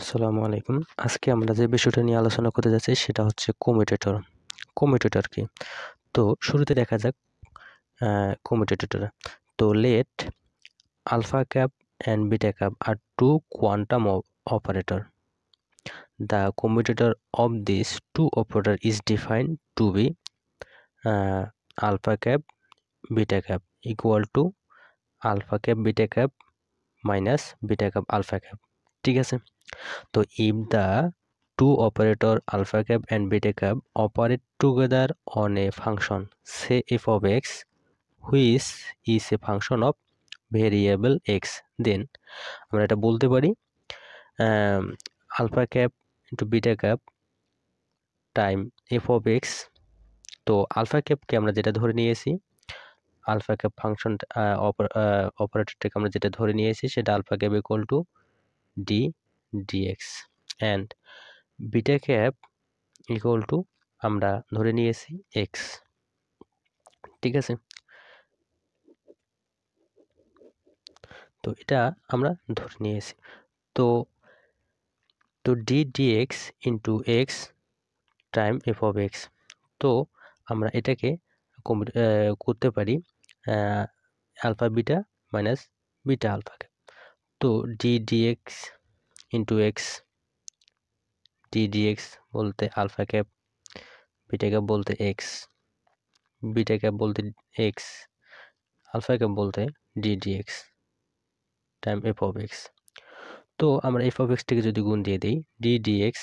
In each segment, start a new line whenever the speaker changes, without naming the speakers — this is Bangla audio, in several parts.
আসসালামু আলাইকুম আজকে আমরা যে বিষয়টা নিয়ে আলোচনা করতে যাচ্ছি সেটা হচ্ছে কমিউটেটর কমিউটেটর কি তো শুরুতে দেখা যাক কমিউটেটর তো let alpha cap and beta cap আর two quantum operator the commutator of this two operator is defined to be alpha cap beta cap equal to alpha cap beta cap minus beta cap alpha cap ঠিক আছে তো if the two operator alpha cap and beta cap operate together on a function say f of x which is a function of variable x then আমরা এটা বলতে পারি alpha cap into beta cap time f of x তো আলফা ক্যাপকে আমরা যেটা ধরে নিয়েছি আলফা ক্যাপ ফাংশন অপারেটরটাকে আমরা যেটা ধরে নিয়েছি সেটা alpha cap equal to d d x and beta cap equal to আমরা ধরে নিয়েছি এক্স ঠিক আছে তো এটা আমরা ধরে নিয়েছি তো তো d d x into x time f of x তো আমরা এটাকে করতে পারি আলফা বিটা মাইনাস বিটা আলফাকে তো d d x into x d d x বলতে আলফা ক্যাপ বিটা ক্যাপ বলতে এক্স বিটা ক্যাপ বলতে এক্স আলফা ক্যাপ বলতে d dx time f of x তো আমরা এফ অফ এক্সটিকে যদি গুণ দিয়ে দিই d dx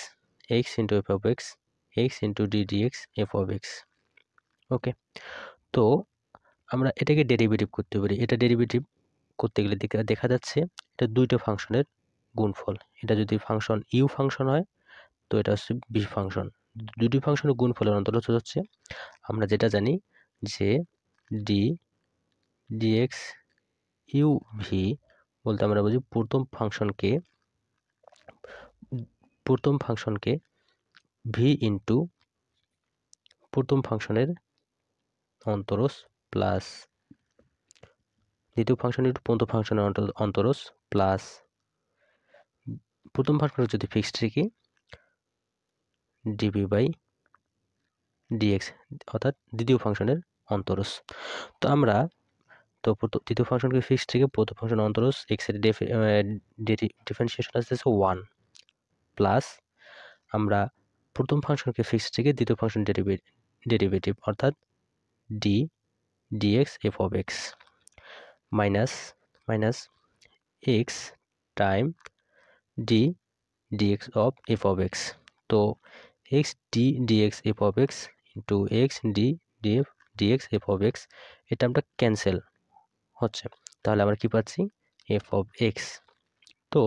x into f of x x into d d x f of x okay তো আমরা এটাকে ডেরিভেটিভ করতে পারি এটা ডেরিভেটিভ করতে গেলে দেখা যাচ্ছে এটা দুইটা ফাংশনের গুণফল এটা যদি ফাংশন ইউ ফাংশন হয় তো এটা হচ্ছে বি ফাংশন দুটি ফাংশনের গুণফলের অন্তর্গত হচ্ছে আমরা যেটা জানি যে ডি ডিএক্স ইউ ভি বলতে আমরা বুঝি প্রথম ফাংশনকে প্রথম ফাংশনকে ভি ইন্টু প্রথম ফাংশনের অন্তরস প্লাস দ্বিতীয় ফাংশন ইন্টু পঞ্চম ফাংশনের অন্তরস প্লাস প্রথম ফাংশন যদি ফিক্সড রেখে ডিবি বাই ডিএক্স অর্থাৎ দ্বিতীয় ফাংশনের অন্তরস তো আমরা তো প্রথম দ্বিতীয় ফাংশনকে ফিক্স থেকে প্রথম ফাংশন অন্তরস এক্সের ডিফারেন্সিয়েশন আসতেছে ওয়ান প্লাস আমরা প্রথম ফাংশনকে ফিক্স থেকে দ্বিতীয় ফাংশন ডেরিভেটিভ অর্থাৎ d d x f of x minus minus x time d d x of f of x তো x d d x f of x into x d d f d x f of x এই টার্মটা ক্যান্সেল হচ্ছে তাহলে আমরা কি পাচ্ছি এফ অফ এক্স তো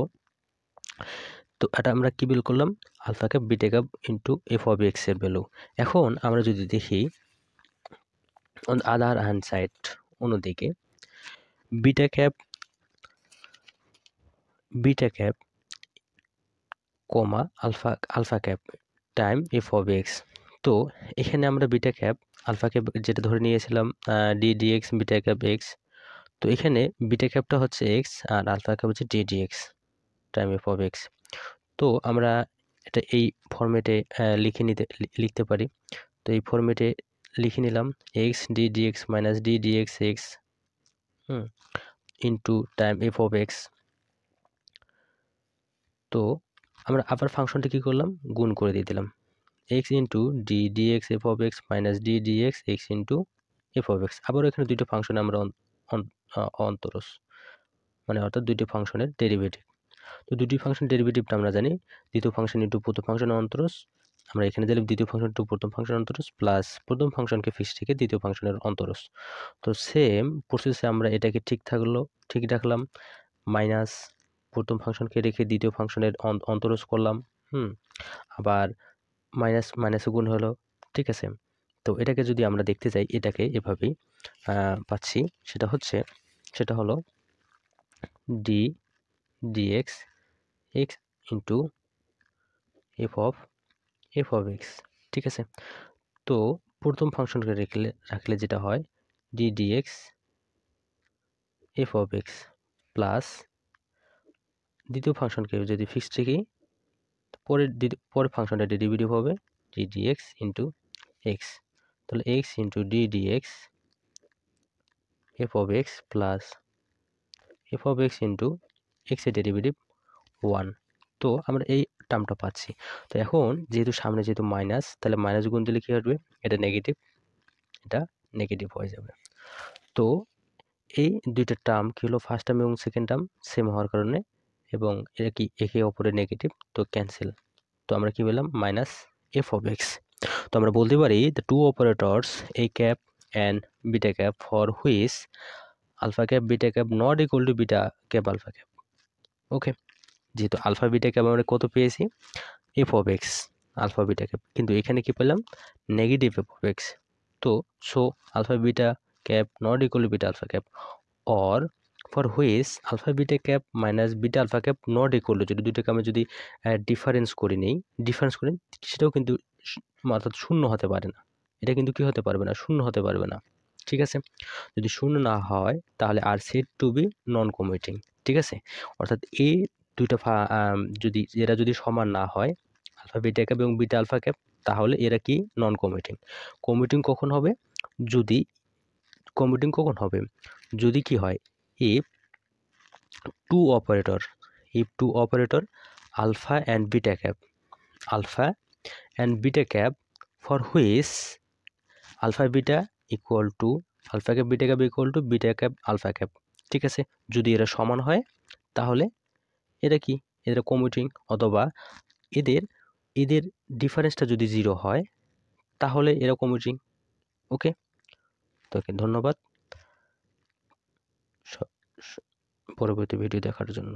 তো এটা আমরা কী বিল করলাম alpha cap beta cap into f of এক্সের ভ্যালু এখন আমরা যদি দেখি on the other hand side অন্যদিকে beta cap beta cap comma alpha alpha cap time f of x তো এখানে আমরা বিটা ক্যাপ আলফা ক্যাপ যেটা ধরে নিয়েছিলাম d dx beta cap x তো এখানে বিটা ক্যাপটা হচ্ছে এক্স আর আলফা ক্যাপ হচ্ছে d dx time f of x তো আমরা এটা এই ফর্মেটে লিখে নিতে লিখতে পারি তো এই ফর্মেটে লিখে নিলাম x d d x minus d d x x hmm into time f of x তো আমরা আবার ফাংশনটা কী করলাম গুণ করে দিয়ে দিলাম x into d d x f of x minus d d x x into f of x আবারও এখানে দুটো ফাংশন আমরা অন্তরস মানে অর্থাৎ দুইটি ফাংশনের ডেরিভেটিভ তো দুটি ফাংশন ডেরিভেটিভটা আমরা জানি দ্বিতীয় ফাংশন ইন্টু প্রথম ফাংশন অন্তরস আমরা এখানে দিলাম দ্বিতীয় ফাংশন টু প্রথম ফাংশন অন্তরস প্লাস প্রথম ফাংশনকে ফিক্স থেকে দ্বিতীয় ফাংশনের অন্তরস তো সেম প্রসেসে আমরা এটাকে ঠিক থাকলো ঠিক রাখলাম মাইনাস প্রথম ফাংশনকে রেখে দ্বিতীয় ফাংশনের অন্তরস করলাম হুম আবার মাইনাস মাইনাস গুণ হলো ঠিক আছে তো এটাকে যদি আমরা দেখতে চাই এটাকে এভাবেই পাচ্ছি সেটা হচ্ছে সেটা হলো d dx x into f of f of x ঠিক আছে তো প্রথম ফাংশনকে রেখলে রাখলে যেটা হয় d d x f of x plus দ্বিতীয় ফাংশনকে যদি ফিক্সড রেখি পরের পরের ফাংশনটা ডেরিভেটিভ হবে d d x into x তাহলে x into d d x f of x plus f of x into এক্সের ডেরিভেটিভ ওয়ান তো আমরা এই টার্মটা পাচ্ছি তো এখন যেহেতু সামনে যেহেতু মাইনাস তাহলে মাইনাস গুণ দিলে কী হবে এটা নেগেটিভ এটা নেগেটিভ হয়ে যাবে তো এই দুইটা টার্ম কী হলো ফার্স্ট টার্ম এবং সেকেন্ড টার্ম সেম হওয়ার কারণে এবং এটা কি একে অপরের নেগেটিভ তো ক্যান্সেল তো আমরা কি বললাম মাইনাস এফ অফ এক্স তো আমরা বলতে পারি the two operators A cap and beta cap for which alpha cap beta cap not equal to beta cap alpha cap okay যেহেতু আলফা বিটাকে আমরা মানে কত পেয়েছি এফ অফ এক্স আলফা বিটাকে কিন্তু এখানে কি পেলাম নেগেটিভ এফ অফ এক্স তো so alpha beta cap not equal beta alpha cap or for which alpha beta cap minus beta alpha cap not equal যদি দুটোকে আমরা যদি ডিফারেন্স করি নিই ডিফারেন্স করে সেটাও কিন্তু অর্থাৎ শূন্য হতে পারে না এটা কিন্তু কি হতে পারবে না শূন্য হতে পারবে না ঠিক আছে যদি শূন্য না হয় তাহলে আর said to be non commuting ঠিক আছে অর্থাৎ এ দুইটা যদি এরা যদি সমান না হয় আলফা বিটা ক্যাপ এবং বিটা আলফা ক্যাপ তাহলে এরা কি নন কমিটিং কমিটিং কখন হবে যদি কমিটিং কখন হবে যদি কি হয় if two operator if two operator alpha and beta cap alpha and beta cap for which alpha beta equal to alpha cap beta cap equal to beta cap alpha cap ঠিক আছে যদি এরা সমান হয় তাহলে এরা কি এদের কমিউটিং অথবা এদের এদের ডিফারেন্সটা যদি জিরো হয় তাহলে এরা কমিউটিং ওকে তো ওকে ধন্যবাদ পরবর্তী ভিডিও দেখার জন্য